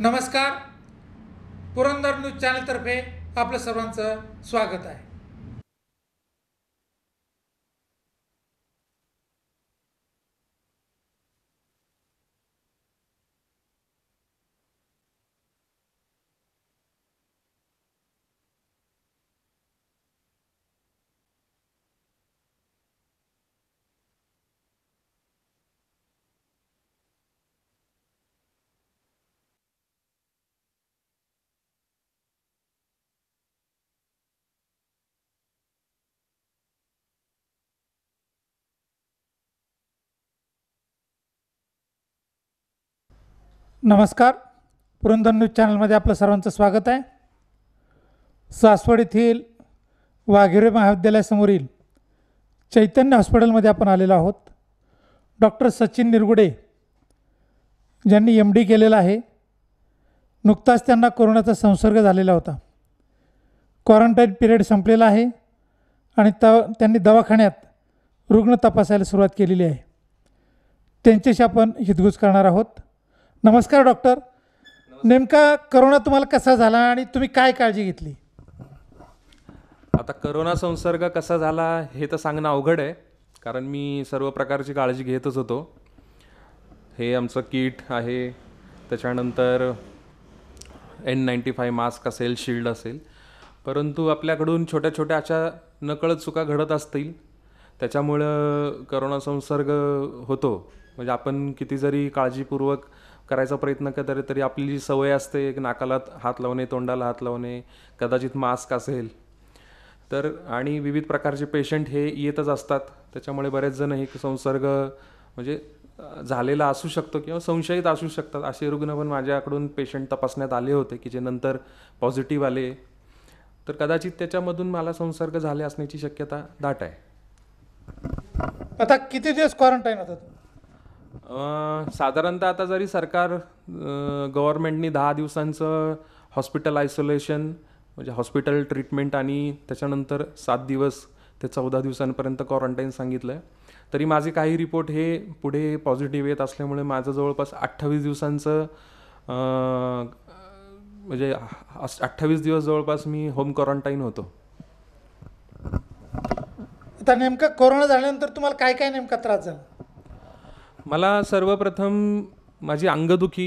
नमस्कार पुरंदर न्यूज चॅनलतर्फे आपलं सर्वांचं स्वागत आहे नमस्कार पुरंदर न्यूज चॅनलमध्ये आपलं सर्वांचं स्वागत आहे सासवड येथील वाघेरे महाविद्यालयासमोरील चैतन्य हॉस्पिटलमध्ये आपण आलेलो आहोत डॉक्टर सचिन निरगुडे ज्यांनी एम डी केलेला आहे नुकताच त्यांना कोरोनाचा संसर्ग झालेला होता क्वारंटाईन पिरियड संपलेला आहे आणि त त्यांनी दवाखान्यात रुग्ण तपासायला सुरुवात केलेली आहे त्यांच्याशी आपण हितगुज करणार आहोत नमस्कार डॉक्टर नेमका करोना तुम्हाला कसा झाला आणि तुम्ही काय काळजी घेतली आता करोना संसर्ग कसा झाला हे तर सांगणं अवघड आहे कारण मी सर्व प्रकारची काळजी घेतच होतो हे आमचं किट आहे त्याच्यानंतर एन नाईन्टी फाय मास्क असेल शिल्ड असेल परंतु आपल्याकडून छोट्या छोट्या अशा नकळत चुका घडत असतील त्याच्यामुळं करोना संसर्ग होतो म्हणजे आपण किती जरी काळजीपूर्वक करायचा प्रयत्न करा तरी आपली जी सवय असते एक नाकाला हात लावणे तोंडाला हात लावणे कदाचित मास्क असेल तर आणि विविध प्रकारचे पेशंट हे येतच असतात त्याच्यामुळे बरेच जण हे संसर्ग म्हणजे झालेला असू शकतो किंवा संशयित असू शकतात असे रुग्ण पण माझ्याकडून पेशंट तपासण्यात आले होते की जे नंतर पॉझिटिव्ह आले तर कदाचित त्याच्यामधून मला संसर्ग झाले असण्याची शक्यता दाट आहे आता किती दिवस क्वारंटाईन होतात साधारणतः आता जरी सरकार गव्हर्मेंटनी दहा दिवसांचं हॉस्पिटल आयसोलेशन म्हणजे हॉस्पिटल ट्रीटमेंट आणि त्याच्यानंतर सात दिवस ते चौदा दिवसांपर्यंत क्वारंटाईन सांगितलं आहे तरी माझे काही रिपोर्ट हे पुढे पॉझिटिव्ह येत असल्यामुळे माझं जवळपास अठ्ठावीस दिवसांचं म्हणजे अठ्ठावीस दिवस जवळपास मी होम क्वारंटाईन होतो आता नेमकं कोरोना झाल्यानंतर तुम्हाला काय काय नेमका त्रास झाला मला सर्वप्रथम माझी अंगदुखी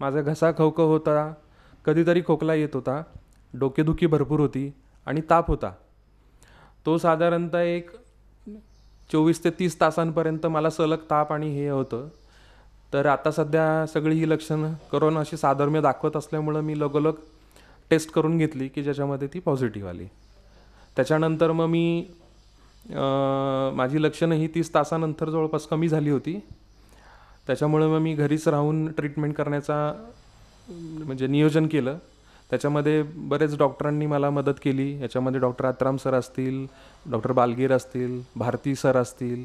माझा घसा खवखव होता कधीतरी खोकला येत होता डोकेदुखी भरपूर होती आणि ताप होता तो साधारणतः एक चोवीस ते तीस तासांपर्यंत मला सलग ताप आणि हे होतं तर आता सध्या सगळी ही लक्षणं करोनाशी साधर्म्य दाखवत असल्यामुळं मी लगोलग टेस्ट करून घेतली की ज्याच्यामध्ये ती पॉझिटिव्ह आली त्याच्यानंतर मग मी माझी लक्षणं ही तीस तासानंतर जवळपास कमी झाली होती त्याच्यामुळं मग मी घरीच राहून ट्रीटमेंट करण्याचा म्हणजे नियोजन केलं त्याच्यामध्ये बरेच डॉक्टरांनी मला मदत केली याच्यामध्ये डॉक्टर आत्राम सर असतील डॉक्टर बालगीर असतील भारती सर असतील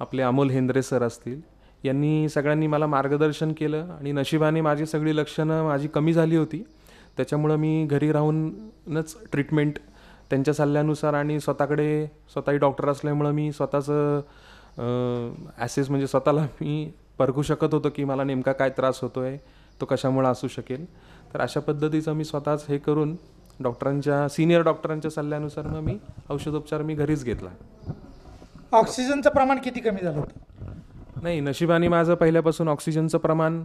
आपले अमोल हेंद्रे सर असतील यांनी सगळ्यांनी मला मार्गदर्शन केलं आणि नशिबाने माझी सगळी लक्षणं माझी कमी झाली होती त्याच्यामुळं मी घरी राहूनच ट्रीटमेंट त्यांच्या सल्ल्यानुसार आणि स्वतःकडे स्वतःही डॉक्टर असल्यामुळं मी स्वतःचं ॲसेस म्हणजे स्वतःला मी परखू शकत होतो की मला नेमका काय त्रास होतो आहे तो कशामुळे असू शकेल तर अशा पद्धतीचं मी स्वतःच हे करून डॉक्टरांच्या सिनियर डॉक्टरांच्या सल्ल्यानुसार मग मी औषधोपचार मी घरीच घेतला ऑक्सिजनचं प्रमाण किती कमी झालं होतं नाही नशिबाने माझं पहिल्यापासून ऑक्सिजनचं प्रमाण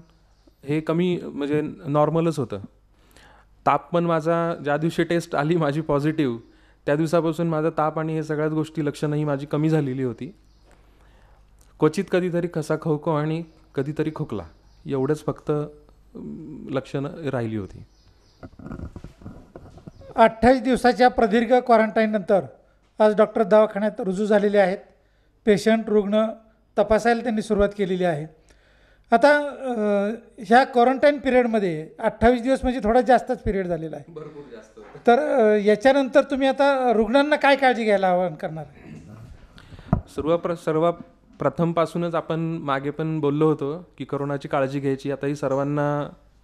हे कमी म्हणजे नॉर्मलच होतं ताप पण माझा ज्या दिवशी टेस्ट आली माझी पॉझिटिव्ह त्या दिवसापासून माझा ताप आणि हे सगळ्याच गोष्टी लक्षणंही माझी कमी झालेली होती क्वचित कधीतरी कसा खवको आणि कधीतरी खोकला एवढंच फक्त लक्षणं राहिली होती अठ्ठावीस दिवसाच्या प्रदीर्घ क्वारंटाईननंतर आज डॉक्टर दवाखान्यात रुजू झालेले आहेत पेशंट रुग्ण तपासायला त्यांनी सुरुवात केलेली आहे आता ह्या क्वारंटाईन पिरियडमध्ये अठ्ठावीस दिवस म्हणजे थोडा जास्तच पिरियड झालेला आहे भरपूर तर याच्यानंतर तुम्ही आता रुग्णांना काय काळजी घ्यायला आवाहन करणार सर्व प्र प्रथमपासूनच आपण मागे पण बोललो होतो की करोनाची काळजी घ्यायची आता ही सर्वांना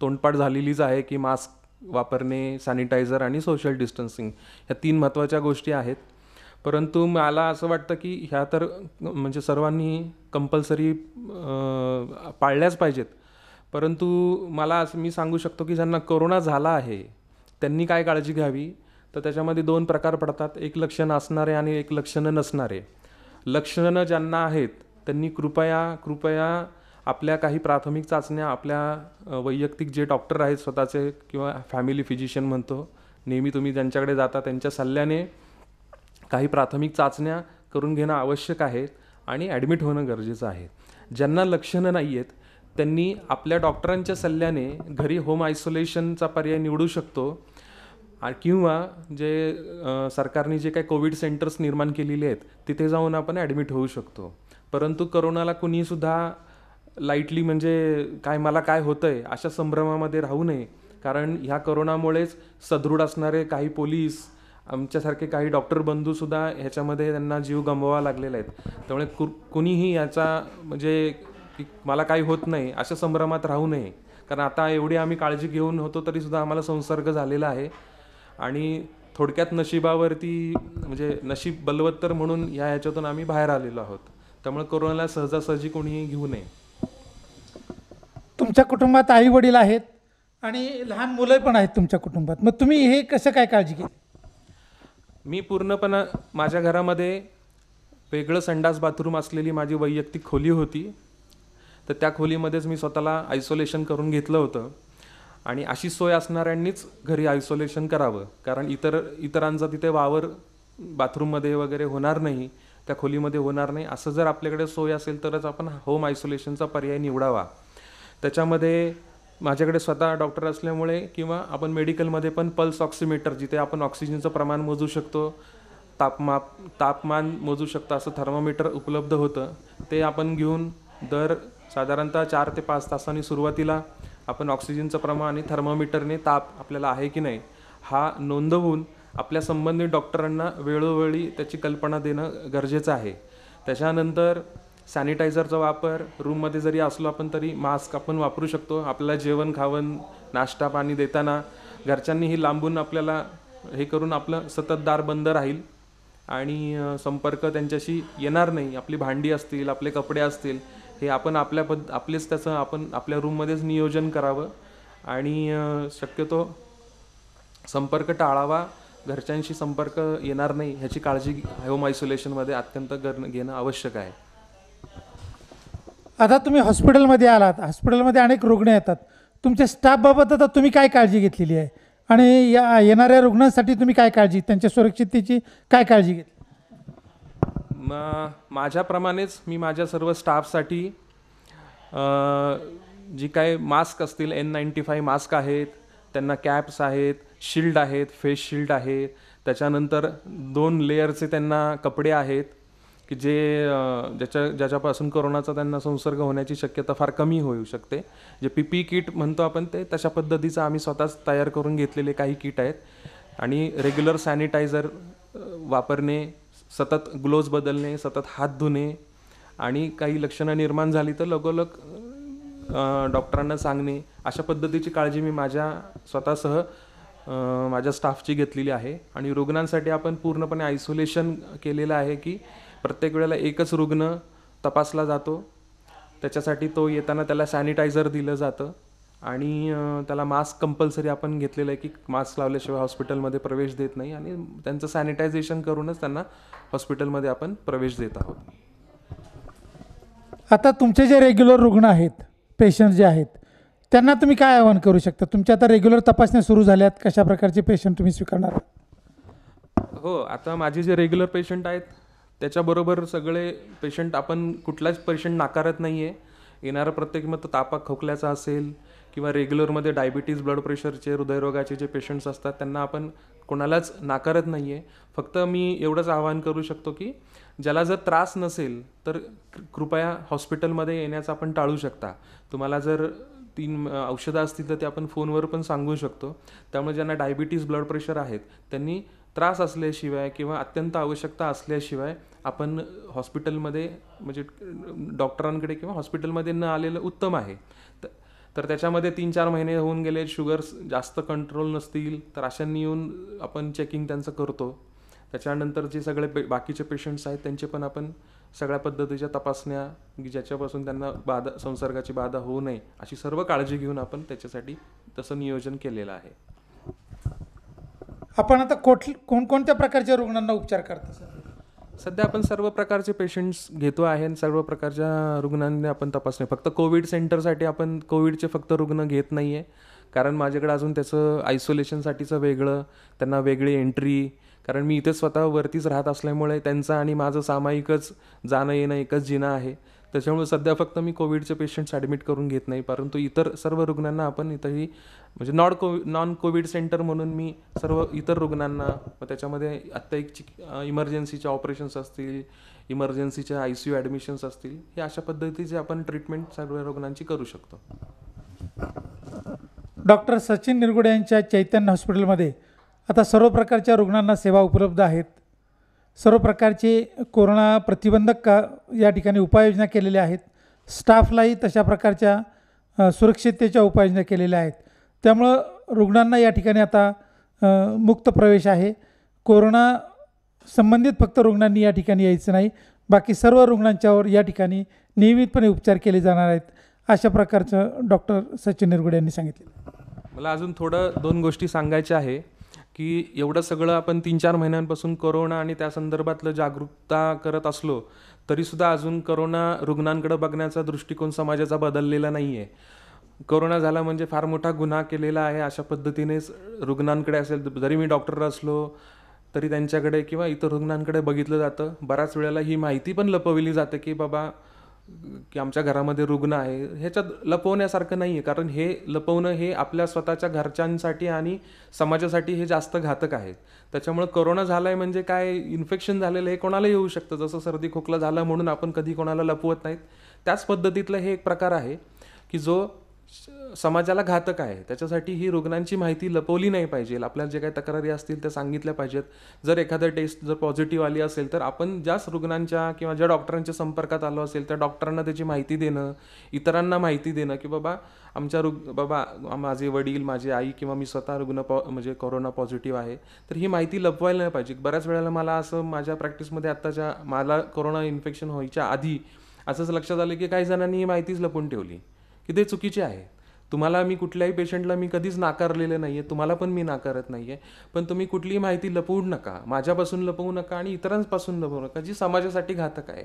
तोंडपाठ झालेलीच आहे की मास्क वापरणे सॅनिटायझर आणि सोशल डिस्टन्सिंग ह्या तीन महत्त्वाच्या गोष्टी आहेत परंतु मला असं वाटतं की ह्या तर म्हणजे सर्वांनी कंपल्सरी पाळल्याच पाहिजेत परंतु मला असं मी सांगू शकतो की ज्यांना करोना झाला आहे त्यांनी काय काळजी घ्यावी तर त्याच्यामध्ये दोन प्रकार पडतात एक लक्षणं असणारे आणि एक लक्षणं नसणारे लक्षणं ज्यांना आहेत त्यांनी कृपया कृपया आपल्या काही प्राथमिक चाचण्या आपल्या वैयक्तिक जे डॉक्टर आहेत स्वतःचे किंवा फॅमिली फिजिशियन म्हणतो नेहमी तुम्ही ज्यांच्याकडे जाता त्यांच्या सल्ल्याने काही प्राथमिक चाचण्या करून घेणं आवश्यक आहे आणि ॲडमिट होणं गरजेचं आहे ज्यांना लक्षणं नाही आहेत त्यांनी आपल्या डॉक्टरांच्या सल्ल्याने घरी होम आयसोलेशनचा पर्याय निवडू शकतो किंवा जे सरकारने जे काही कोविड सेंटर्स निर्माण केलेले आहेत तिथे जाऊन आपण ॲडमिट होऊ शकतो परंतु करोनाला कुणीसुद्धा लाईटली म्हणजे काय मला काय होतं आहे अशा संभ्रमामध्ये राहू नये कारण ह्या करोनामुळेच सदृढ असणारे काही पोलीस आमच्यासारखे काही डॉक्टर बंधूसुद्धा ह्याच्यामध्ये त्यांना जीव गमवावा लागलेला आहेत त्यामुळे कु कुणीही याचा म्हणजे मला काही होत नाही अशा संभ्रमात राहू नये कारण आता एवढी आम्ही काळजी घेऊन होतो तरीसुद्धा आम्हाला संसर्ग झालेला आहे आणि थोडक्यात नशिबावरती म्हणजे नशीब बलवत्तर म्हणून ह्या ह्याच्यातून आम्ही बाहेर आलेलो आहोत त्यामुळे कोरोनाला सहजासहजी कोणीही घेऊ नये तुमच्या कुटुंबात आई वडील आहेत आणि लहान मुलं पण आहेत तुमच्या कुटुंबात मग तुम्ही हे कसं काय काळजी घे मी पूर्णपणा माझ्या घरामध्ये वेगळं संडास बाथरूम असलेली माझी वैयक्तिक खोली होती तर त्या खोलीमध्येच मी स्वतःला आयसोलेशन करून घेतलं होतं आणि अशी सोय असणाऱ्यांनीच घरी आयसोलेशन करावं कारण इतर इतरांचा तिथे वावर बाथरूममध्ये वगैरे होणार नाही त्या खोलीमध्ये होणार नाही असं जर आपल्याकडे सोय असेल तरच आपण होम आयसोलेशनचा पर्याय निवडावा त्याच्यामध्ये माझ्याकडे स्वतः डॉक्टर असल्यामुळे किंवा आपण मेडिकलमध्ये पण पल्स ऑक्सिमीटर जिथे आपण ऑक्सिजनचं प्रमाण मोजू शकतो तापमाप तापमान मोजू शकतो असं थर्मोमीटर उपलब्ध होतं ते आपण घेऊन दर साधारणतः चार ते पाच तासांनी सुरुवातीला आपण ऑक्सिजनचं प्रमाण आणि थर्मोमीटरने ताप आपल्याला आहे की नाही हा नोंदवून आपल्या संबंधित डॉक्टरांना वेळोवेळी त्याची कल्पना देणं गरजेचं आहे त्याच्यानंतर सॅनिटायझरचा वापर रूममध्ये जरी असलो आपण तरी मास्क आपण वापरू शकतो आपल्याला जेवण खावण नाश्ता पाणी देताना घरच्यांनीही लांबून आपल्याला हे करून आपलं सतत दार बंद राहील आणि संपर्क त्यांच्याशी येणार नाही आपली भांडी असतील आपले कपडे असतील हे आपण आपल्या पद आपलेच त्याचं आपण आपल्या रूममध्येच नियोजन करावं आणि शक्यतो संपर्क टाळावा घरच्यांशी संपर्क येणार नाही ह्याची काळजी होम आयसोलेशनमध्ये अत्यंत गण घेणं आवश्यक आहे आता तुम्ही हॉस्पिटलमध्ये आलात हॉस्पिटलमध्ये अनेक रुग्ण येतात तुमच्या स्टाफबाबत आता तुम्ही काय काळजी घेतलेली आहे आणि या येणाऱ्या रुग्णांसाठी तुम्ही काय काळजी त्यांच्या सुरक्षिततेची काय काळजी घेतली म माझ्याप्रमाणेच मी माझ्या सर्व स्टाफसाठी जी काय मास्क असतील एन नाईन्टी फाय मास्क आहेत त्यांना कॅप्स आहेत शिल्ड आहेत फेस शिल्ड आहे त्याच्यानंतर दोन लेअरचे त्यांना कपडे आहेत की जे ज्याच्या ज्याच्यापासून कोरोनाचा त्यांना संसर्ग होण्याची शक्यता फार कमी होऊ शकते जे पी पी किट म्हणतो आपण ते तशा पद्धतीचं आम्ही स्वतःच तयार करून घेतलेले काही किट आहेत आणि रेग्युलर सॅनिटायझर वापरणे सतत ग्लोव्ज बदलणे सतत हात धुणे आणि काही लक्षणं निर्माण झाली तर लगोलग डॉक्टरांना सांगणे अशा पद्धतीची काळजी मी माझ्या स्वतःसह माझ्या स्टाफची घेतलेली आहे आणि रुग्णांसाठी आपण पूर्णपणे आयसोलेशन केलेलं आहे की प्रत्येक वेळेला एकच रुग्ण तपासला जातो त्याच्यासाठी तो येताना त्याला सॅनिटायझर दिलं जातं आणि त्याला मास्क कंपल्सरी आपण घेतलेलं आहे की मास्क लावल्याशिवाय हॉस्पिटलमध्ये प्रवेश देत नाही आणि त्यांचं सॅनिटायझेशन करूनच त्यांना हॉस्पिटलमध्ये आपण प्रवेश देत आहोत आता तुमचे जे रेग्युलर रुग्ण आहेत पेशंट जे आहेत त्यांना तुम्ही काय आवाहन करू शकता तुमच्या आता रेग्युलर तपासण्या सुरू झाल्यात कशा प्रकारचे पेशंट तुम्ही स्वीकारणार हो आता माझे जे रेग्युलर पेशंट आहेत त्याच्याबरोबर सगळे पेशंट आपण कुठलाच पेशंट नाकारत नाही आहे येणारा प्रत्येक मग तापा खोकल्याचा असेल किंवा रेग्युलरमध्ये डायबिटीज ब्लड प्रेशरचे हृदयरोगाचे जे पेशंट्स असतात त्यांना आपण कोणालाच नाकारत नाही आहे फक्त मी एवढंच आवाहन करू शकतो की ज्याला जर त्रास नसेल तर कृपया हॉस्पिटलमध्ये येण्याचं आपण टाळू शकता तुम्हाला जर तीन औषधं असतील तर ते आपण फोनवर पण सांगू शकतो त्यामुळे ज्यांना डायबिटीज ब्लड प्रेशर आहेत त्यांनी त्रास असल्याशिवाय किंवा अत्यंत आवश्यकता असल्याशिवाय आपण हॉस्पिटलमध्ये म्हणजे डॉक्टरांकडे किंवा हॉस्पिटलमध्ये न आलेलं उत्तम आहे तर त्याच्यामध्ये तीन चार महिने होऊन गेले शुगर्स जास्त कंट्रोल नसतील तर अशांनी येऊन आपण चेकिंग त्यांचं करतो त्याच्यानंतर जे सगळे पे बाकीचे पेशंट्स आहेत त्यांचे पण आपण सगळ्या पद्धतीच्या तपासण्या की ज्याच्यापासून त्यांना बाधा संसर्गाची बाधा होऊ नये अशी सर्व काळजी घेऊन आपण त्याच्यासाठी तसं नियोजन केलेलं आहे आपण आता कोठ कोणकोणत्या प्रकारच्या रुग्णांना उपचार करतो सर सध्या आपण सर्व प्रकारचे पेशंट्स घेतो आहे आणि सर्व प्रकारच्या रुग्णांनी आपण तपासणे फक्त कोविड सेंटरसाठी आपण कोविडचे फक्त रुग्ण घेत नाही आहे कारण माझ्याकडे अजून त्याचं आयसोलेशनसाठीचं वेगळं त्यांना वेगळी एंट्री कारण मी इथे स्वतः वरतीच राहत असल्यामुळे त्यांचं आणि माझं सामायिकच जाणं येणं एकच जिना आहे त्याच्यामुळे सध्या फक्त मी कोविडचे पेशंट्स ॲडमिट करून घेत नाही परंतु इतर सर्व रुग्णांना आपण इथंही म्हणजे नॉट कोवि नॉन कोविड सेंटर म्हणून मी सर्व इतर रुग्णांना मग त्याच्यामध्ये आत्ता एक इमर्जन्सीच्या ऑपरेशन्स असतील इमर्जन्सीच्या आय सी यू ॲडमिशन्स असतील हे अशा पद्धतीचे आपण ट्रीटमेंट सर्व रुग्णांची करू शकतो डॉक्टर सचिन निरगुडे यांच्या चैतन्य हॉस्पिटलमध्ये आता सर्व प्रकारच्या रुग्णांना सेवा उपलब्ध आहेत सर्व प्रकारचे कोरोना प्रतिबंधक का या ठिकाणी उपाययोजना केलेल्या आहेत स्टाफलाही तशा प्रकारच्या सुरक्षिततेच्या उपाययोजना केलेल्या आहेत त्यामुळं रुग्णांना या ठिकाणी आता मुक्त प्रवेश आहे कोरोना संबंधित फक्त रुग्णांनी या ठिकाणी यायचं नाही बाकी सर्व रुग्णांच्यावर या ठिकाणी नियमितपणे उपचार केले जाणार आहेत अशा प्रकारचं डॉक्टर सचिन निरगुडे यांनी सांगितले मला अजून थोडं दोन गोष्टी सांगायच्या आहे की एवढं सगळं आपण तीन चार महिन्यांपासून करोना आणि त्या संदर्भातलं जागरूकता करत असलो तरीसुद्धा अजून करोना रुग्णांकडे बघण्याचा दृष्टिकोन समाजाचा बदललेला नाही आहे करोना झाला म्हणजे फार मोठा गुन्हा केलेला आहे अशा पद्धतीनेच रुग्णांकडे असेल जरी मी डॉक्टर असलो तरी त्यांच्याकडे किंवा इतर रुग्णांकडे बघितलं जातं बऱ्याच वेळेला ही माहिती पण लपवली जाते की बाबा की आमच्या घरामध्ये रुग्ण आहे ह्याच्यात लपवण्यासारखं नाही आहे कारण हे लपवणं हे आपल्या स्वतःच्या घरच्यांसाठी आणि समाजासाठी हे जास्त घातक आहे त्याच्यामुळं करोना झाला आहे म्हणजे काय इन्फेक्शन झालेलं हे कोणाला येऊ शकतं जसं सर्दी खोकला झाला म्हणून आपण कधी कोणाला लपवत नाहीत त्याच पद्धतीतलं हे एक प्रकार आहे की जो समाजाला घातक आहे त्याच्यासाठी ही रुग्णांची माहिती लपवली नाही पाहिजे आपल्याला जे काही तक्रारी असतील त्या सांगितल्या पाहिजेत जर एखादं टेस्ट जर पॉझिटिव्ह आली असेल तर आपण ज्याच रुग्णांच्या किंवा ज्या डॉक्टरांच्या संपर्कात आलो असेल त्या डॉक्टरांना त्याची माहिती देणं इतरांना माहिती देणं की बाबा आमच्या रुग् बाबा माझे वडील माझी आई किंवा मी स्वतः रुग्ण पॉ म्हणजे कोरोना पॉझिटिव्ह आहे तर ही माहिती लपवायला नाही पाहिजे बऱ्याच वेळेला मला असं माझ्या प्रॅक्टिसमध्ये आत्ताच्या मला कोरोना इन्फेक्शन व्हायच्या आधी असंच लक्षात आलं की काही जणांनी ही माहितीच लपून ठेवली की ते चुकीचे आहे तुम्हाला मी कुठल्याही पेशंटला मी कधीच नाकारलेलं नाही आहे तुम्हाला पण मी नाकारत नाही आहे पण तुम्ही कुठलीही माहिती लपवू नका माझ्यापासून लपवू नका आणि इतरांपासून लपवू नका जी समाजासाठी घातक आहे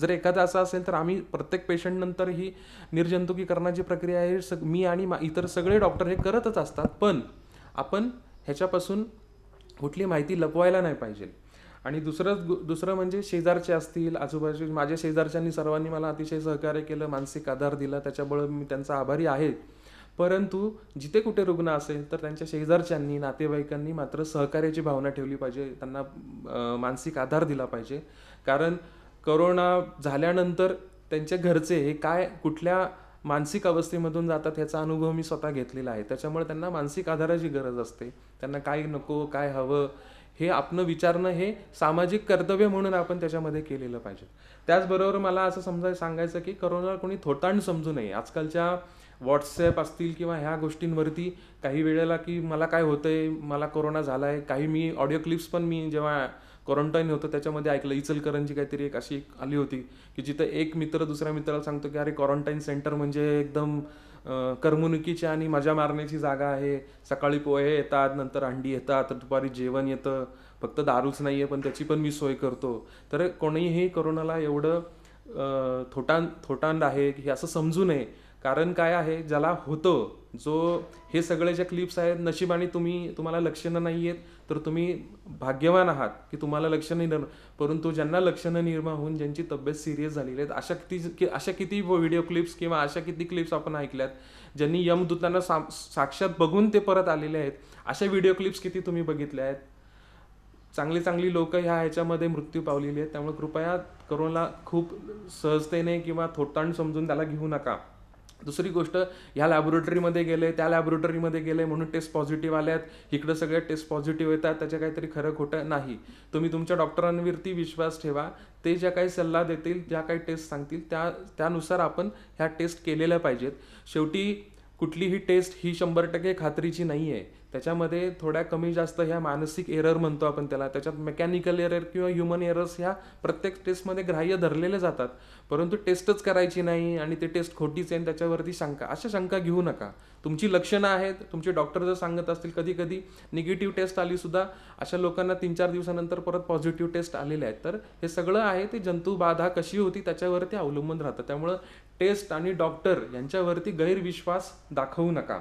जर एखादा असा असेल तर आम्ही प्रत्येक पेशंटनंतर ही निर्जंतुकीकरणाची प्रक्रिया आहे सग मी आणि मा इतर सगळे डॉक्टर हे करतच असतात पण आपण ह्याच्यापासून कुठली माहिती लपवायला नाही पाहिजे आणि दुसरं दुसरं म्हणजे शेजारचे असतील आजूबाजू माझ्या शेजारच्यांनी सर्वांनी मला अतिशय सहकार्य केलं मानसिक आधार दिला त्याच्यामुळे मी त्यांचा आभारी आहे परंतु जिथे कुठे रुग्ण असेल तर त्यांच्या शेजारच्यांनी नातेवाईकांनी मात्र सहकार्याची भावना ठेवली पाहिजे त्यांना मानसिक आधार दिला पाहिजे कारण करोना झाल्यानंतर त्यांच्या घरचे हे काय कुठल्या मानसिक अवस्थेमधून जातात ह्याचा अनुभव मी स्वतः घेतलेला आहे त्याच्यामुळे त्यांना मानसिक आधाराची गरज असते त्यांना काय नको काय हवं हे आपण विचारणं हे सामाजिक कर्तव्य म्हणून आपण त्याच्यामध्ये केलेलं पाहिजे त्याचबरोबर मला असं समजाय सांगायचं की करोनाला कोणी थोटाण समजू नये आजकालच्या व्हॉट्सॲप असतील किंवा ह्या गोष्टींवरती काही वेळेला की मला काय होतं आहे मला कोरोना झाला आहे काही मी ऑडिओ क्लिप्स पण मी जेव्हा क्वारंटाईन होतं त्याच्यामध्ये ऐकलं इचलकरंजी काहीतरी एक अशी आली होती की जिथं एक मित्र दुसऱ्या मित्राला सांगतो की अरे क्वारंटाईन सेंटर म्हणजे एकदम करमणुकीची आणि मजा मारण्याची जागा आहे सकाळी पोहे येतात नंतर अंडी येतात दुपारी जेवण येतं फक्त दारूच नाही आहे पण त्याची पण मी सोय करतो तर कोणीही करोनाला एवढं थोटान थोटांड आहे की असं समजू नये कारण काय आहे ज्याला होतं जो हे सगळे ज्या क्लिप्स आहेत नशिबाने तुम्ही तुम्हाला लक्षणं नाही आहेत तर तुम्ही भाग्यवान आहात की तुम्हाला लक्षणं निर्माण परंतु ज्यांना लक्षणं निर्माण होऊन ज्यांची तब्येत सिरियस झालेली आहेत अशा किती अशा किती व्हिडिओ क्लिप्स किंवा अशा किती क्लिप्स आपण ऐकल्यात ज्यांनी यमदूतांना सा साक्षात बघून ते परत आलेले आहेत अशा व्हिडिओ क्लिप्स किती तुम्ही बघितल्या आहेत चांगली चांगली लोक ह्या ह्याच्यामध्ये मृत्यू पावलेली आहेत त्यामुळे कृपया करोनाला खूप सहजतेने किंवा थोटाण समजून त्याला घेऊ नका दुसरी गोष्ट ह्या लॅबोरेटरीमध्ये गेले त्या लॅबोरेटरीमध्ये गेले म्हणून टेस्ट पॉझिटिव्ह आल्यात इकडं सगळे टेस्ट पॉझिटिव्ह येतात त्याच्या काहीतरी खरं खोटं नाही तुम्ही तुमच्या डॉक्टरांवरती विश्वास ठेवा ते ज्या काही सल्ला देतील ज्या काही टेस्ट सांगतील त्या त्यानुसार आपण ह्या टेस्ट केलेल्या पाहिजेत शेवटी कुठलीही टेस्ट ही शंभर टक्के खात्रीची नाही आहे त्याच्यामध्ये थोड्या कमी जास्त ह्या मानसिक एरर म्हणतो आपण त्याला त्याच्यात मेकॅनिकल एरर किंवा ह्युमन एरर्स ह्या प्रत्येक टेस्टमध्ये ग्राह्य धरलेले जातात परंतु टेस्टच करायची नाही आणि ते टेस्ट खोटीच आहे त्याच्यावरती शंका अशा शंका घेऊ नका तुमची लक्षणं आहेत तुमचे डॉक्टर जर सांगत असतील कधी कधी निगेटिव्ह टेस्ट आलीसुद्धा अशा लोकांना तीन चार दिवसानंतर परत पॉझिटिव्ह टेस्ट आलेले आहेत तर हे सगळं आहे ते जंतुबाधा कशी होती त्याच्यावरती अवलंबून राहतं त्यामुळं टेस्ट आणि डॉक्टर यांच्यावरती गैरविश्वास दाखवू नका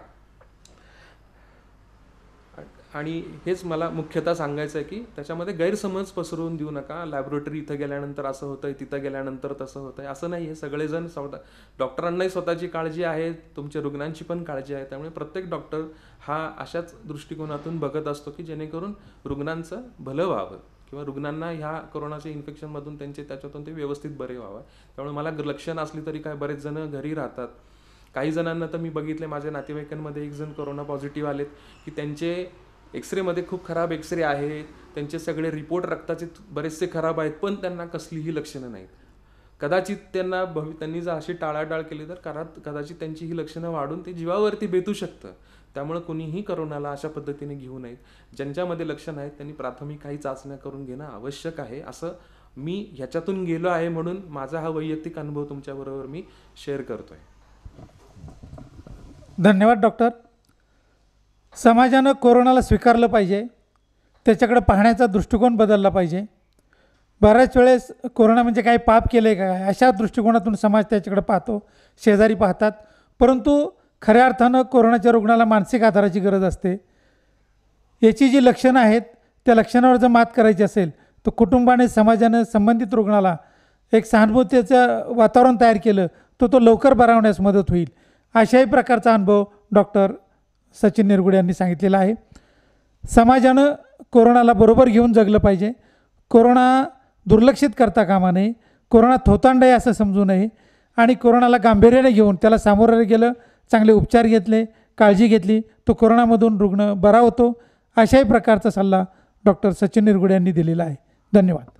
आणि हेच मला मुख्यतः सांगायचं आहे की त्याच्यामध्ये गैरसमज पसरवून देऊ नका लॅबोरेटरी इथं गेल्यानंतर असं होतं आहे तिथं गेल्यानंतर तसं होतं आहे असं नाही हे सगळेजण स्वतः डॉक्टरांनाही स्वतःची काळजी आहे तुमच्या रुग्णांची पण काळजी आहे त्यामुळे प्रत्येक डॉक्टर हा अशाच दृष्टिकोनातून बघत असतो की जेणेकरून रुग्णांचं भलं व्हावं किंवा रुग्णांना ह्या कोरोनाच्या इन्फेक्शनमधून त्यांचे त्याच्यातून ते व्यवस्थित बरे व्हावं त्यामुळे मला लक्षण असली तरी काय बरेच जण घरी राहतात काही जणांना तर मी बघितले माझ्या नातेवाईकांमध्ये एक जण कोरोना पॉझिटिव्ह आलेत की त्यांचे एक्सरेमध्ये खूप खराब एक्सरे आहेत त्यांचे सगळे रिपोर्ट रक्ताचे बरेचसे खराब आहेत पण त्यांना कसलीही लक्षणं नाहीत कदाचित त्यांना भवि त्यांनी जर अशी टाळाटाळ केली तर करा कदाचित त्यांची ही लक्षणं वाढून ते जीवावरती बेतू शकतं त्यामुळे कुणीही करोनाला अशा पद्धतीने घेऊ नयेत ज्यांच्यामध्ये लक्षण आहेत त्यांनी प्राथमिक काही चाचण्या करून घेणं आवश्यक आहे असं मी ह्याच्यातून गेलो आहे म्हणून माझा हा वैयक्तिक अनुभव तुमच्याबरोबर मी शेअर करतोय धन्यवाद डॉक्टर समाजानं कोरोनाला स्वीकारलं पाहिजे त्याच्याकडे पाहण्याचा दृष्टिकोन बदलला पाहिजे बऱ्याच वेळेस कोरोना म्हणजे काही पाप केलं आहे काय अशा दृष्टिकोनातून समाज त्याच्याकडे पाहतो शेजारी पाहतात परंतु खऱ्या अर्थानं कोरोनाच्या रुग्णाला मानसिक आधाराची गरज असते याची जी लक्षणं आहेत त्या लक्षणावर जर मात करायची असेल तर कुटुंबाने समाजाने संबंधित रुग्णाला एक सहानुभूतीचं वातावरण तयार केलं तर तो, तो लवकर बरावण्यास मदत होईल अशाही प्रकारचा अनुभव डॉक्टर सचिन निरगुडे यांनी सांगितलेलं आहे समाजानं कोरोनाला बरोबर घेऊन जगलं पाहिजे कोरोना दुर्लक्षित करता कामा नये कोरोना थोतांड आहे असं समजू नये आणि कोरोनाला गांभीर्याने घेऊन त्याला सामोरं गेलं चांगले उपचार घेतले काळजी घेतली तो कोरोनामधून रुग्ण बरा होतो अशाही प्रकारचा सल्ला डॉक्टर सचिन निरगुडे यांनी दिलेला आहे धन्यवाद